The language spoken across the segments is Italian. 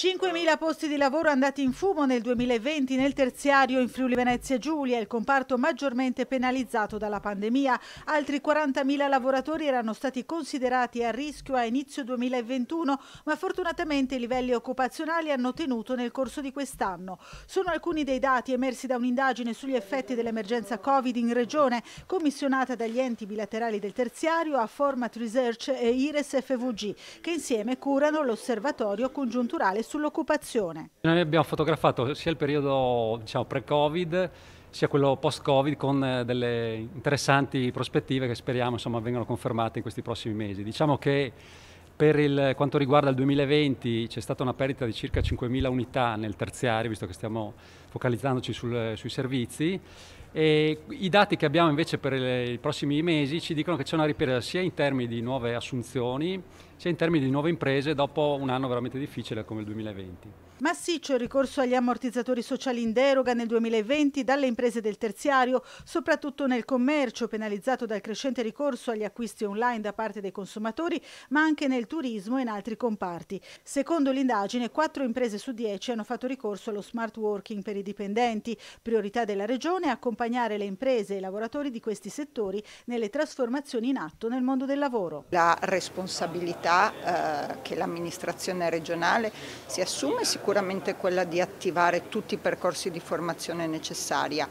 5.000 posti di lavoro andati in fumo nel 2020 nel terziario in Friuli Venezia Giulia, il comparto maggiormente penalizzato dalla pandemia. Altri 40.000 lavoratori erano stati considerati a rischio a inizio 2021, ma fortunatamente i livelli occupazionali hanno tenuto nel corso di quest'anno. Sono alcuni dei dati emersi da un'indagine sugli effetti dell'emergenza Covid in regione, commissionata dagli enti bilaterali del terziario a Format Research e Ires FVG, che insieme curano l'osservatorio congiunturale sull'occupazione. Noi abbiamo fotografato sia il periodo diciamo, pre-Covid sia quello post-Covid con eh, delle interessanti prospettive che speriamo insomma, vengano confermate in questi prossimi mesi. Diciamo che per il, quanto riguarda il 2020 c'è stata una perdita di circa 5.000 unità nel terziario, visto che stiamo focalizzandoci sul, sui servizi. E I dati che abbiamo invece per le, i prossimi mesi ci dicono che c'è una ripresa sia in termini di nuove assunzioni sia in termini di nuove imprese dopo un anno veramente difficile come il 2020. Massiccio il ricorso agli ammortizzatori sociali in deroga nel 2020 dalle imprese del terziario, soprattutto nel commercio, penalizzato dal crescente ricorso agli acquisti online da parte dei consumatori, ma anche nel turismo e in altri comparti. Secondo l'indagine, quattro imprese su dieci hanno fatto ricorso allo smart working per i dipendenti. Priorità della Regione è accompagnare le imprese e i lavoratori di questi settori nelle trasformazioni in atto nel mondo del lavoro. La responsabilità eh, che l'amministrazione regionale si assume è sicuramente quella di attivare tutti i percorsi di formazione necessaria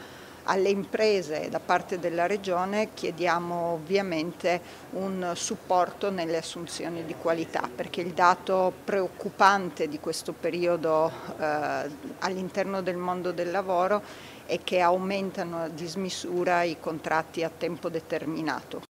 alle imprese da parte della Regione chiediamo ovviamente un supporto nelle assunzioni di qualità perché il dato preoccupante di questo periodo eh, all'interno del mondo del lavoro è che aumentano a dismisura i contratti a tempo determinato.